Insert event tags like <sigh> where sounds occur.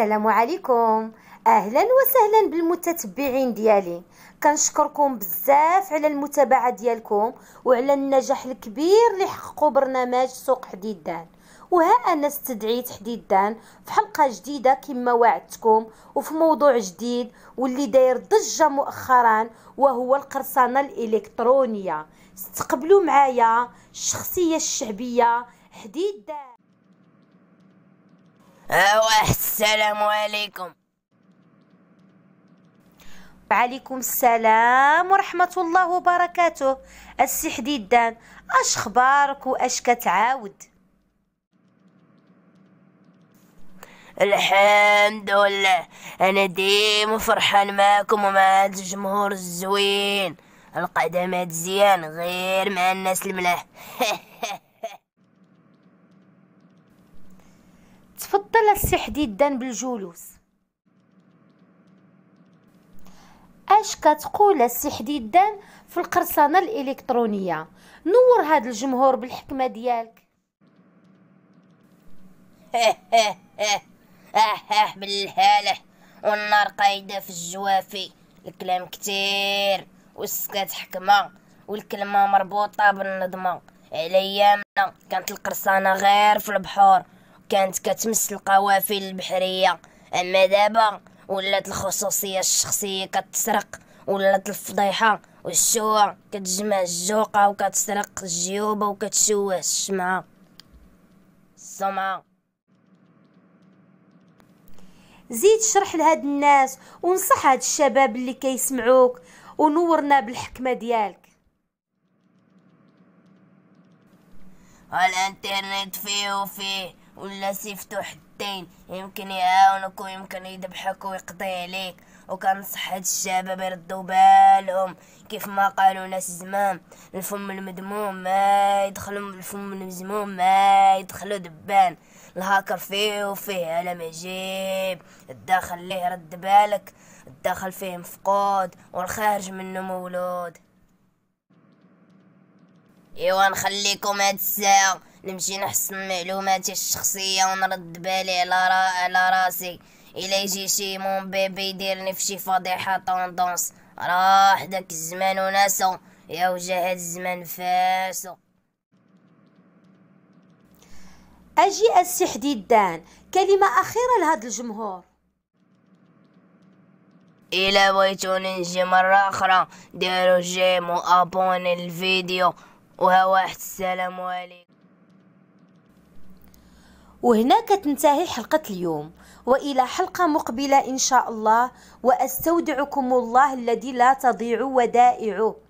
السلام عليكم اهلا وسهلا بالمتتبعين ديالي كنشكركم بزاف على المتابعه ديالكم وعلى النجاح الكبير اللي حققوا برنامج سوق حديدان وها انا استدعيت حديدان في حلقه جديده كما وعدتكم وفي موضوع جديد واللي داير ضجه مؤخرا وهو القرصنه الالكترونيه استقبلوا معايا الشخصيه الشعبيه حديدان أه، واحد السلام عليكم وعليكم السلام ورحمة الله وبركاته السي حديدان اش خبارك واش كتعاود الحمد لله انا ديما فرحان معكم ومع هاد الجمهور الزوين القدمات زيان غير مع الناس الملاح <laughs> متمسح حديدا بالجلوس اش كتقول السي حديدان في القرصنه الالكترونيه نور هذا الجمهور بالحكمه ديالك اه <laughs> بالهاله والنار قايده في الجوافي الكلام كتير والسكات حكمه والكلمه مربوطه بالنظمه على ايامنا كانت القرصانه غير في البحور كانت كتمس القوافل البحرية أما دابا ولات الخصوصية الشخصية كتسرق ولات الفضيحة والشوع كتجمع الجوقة وكتسرق الجيوبة وكتشوه الشمعة السمعة زيد شرح لهاد الناس ونصح هاد الشباب اللي كيسمعوك ونورنا بالحكمة ديالك الانترنت فيه وفيه ولا سيفتو حدين يمكن يعاونك ويمكن يذبحك ويقضي عليك وكنصح هاد الشباب يردو بالهم كيف ما قالوا ناس زمان الفم المدموم ما يدخلوا الفم المزموم ما يدخلوا دبان الهاكر فيه وفيه علم عجيب الداخل ليه رد بالك الداخل فيه مفقود والخارج منه مولود ايوا نخليكم هاد الساعه نمشي نحصل معلوماتي الشخصية ونرد بالي على را... على راسي إلا يجي شي مون بيبي يديرني في شي فضيحة طوندونس راح داك الزمان وناسو يا وجه هاد الزمان فاسو أجي السي حديدان كلمة أخيرة لهاد الجمهور إلا بغيتوني نجي مرة أخرى ديرو جيم وأبوني الفيديو وها واحد السلام عليكم وهنا كتنتهي حلقة اليوم وإلى حلقة مقبلة إن شاء الله وأستودعكم الله الذي لا تضيع ودائعه